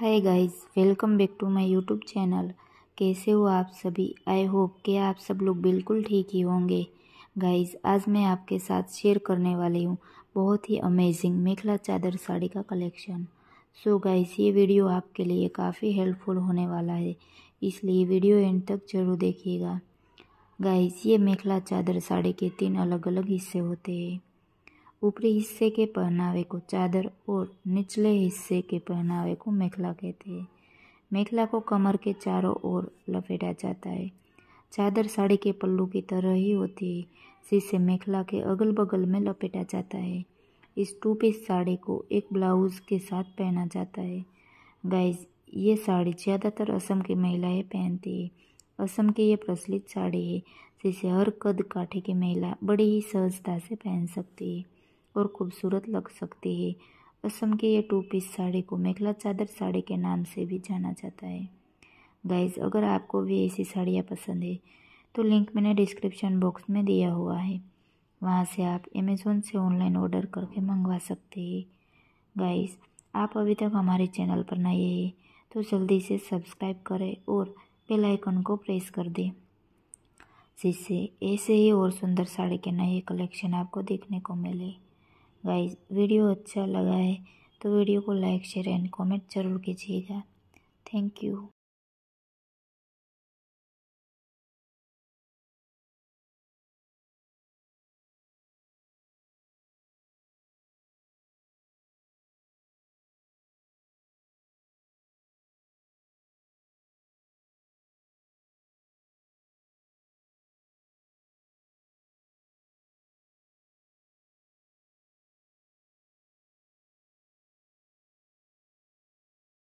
hi guys welcome back to my YouTube channel कैसे हो आप सभी आई होप कि आप सब लोग बिल्कुल ठीक ही होंगे गाइस आज मैं आपके साथ शेयर करने वाली हूँ बहुत ही अमेजिंग मेखला चादर साड़ी का कलेक्शन सो so गाइस ये वीडियो आपके लिए काफ़ी हेल्पफुल होने वाला है इसलिए वीडियो एंड तक जरूर देखिएगा गाइस ये मेखला चादर साड़ी के तीन अलग अलग हिस्से होते हैं ऊपरी हिस्से के पहनावे को चादर और निचले हिस्से के पहनावे को मेखला कहते हैं मेखला को कमर के चारों ओर लपेटा जाता है चादर साड़ी के पल्लू की तरह ही होती है जिसे मेखला के अगल बगल में लपेटा जाता है इस टू पीस साड़ी को एक ब्लाउज़ के साथ पहना जाता है गाइज ये साड़ी ज़्यादातर असम की महिलाएं पहनती है असम की ये प्रचलित साड़ी है जिसे हर कद काठे की महिला बड़ी ही सहजता से पहन सकती है और खूबसूरत लग सकती है असम के ये टू पीस साड़ी को मेखला चादर साड़ी के नाम से भी जाना जाता है गाइज अगर आपको भी ऐसी साड़ियाँ पसंद है तो लिंक मैंने डिस्क्रिप्शन बॉक्स में दिया हुआ है वहाँ से आप अमेज़ोन से ऑनलाइन ऑर्डर करके मंगवा सकते हैं गाइस आप अभी तक हमारे चैनल पर नए हैं तो जल्दी से सब्सक्राइब करें और बेल आइकन को प्रेस कर दें जिससे ऐसे ही और सुंदर साड़ी के नए कलेक्शन आपको देखने को मिले गाइस वीडियो अच्छा लगा है तो वीडियो को लाइक शेयर एंड कमेंट जरूर कीजिएगा थैंक यू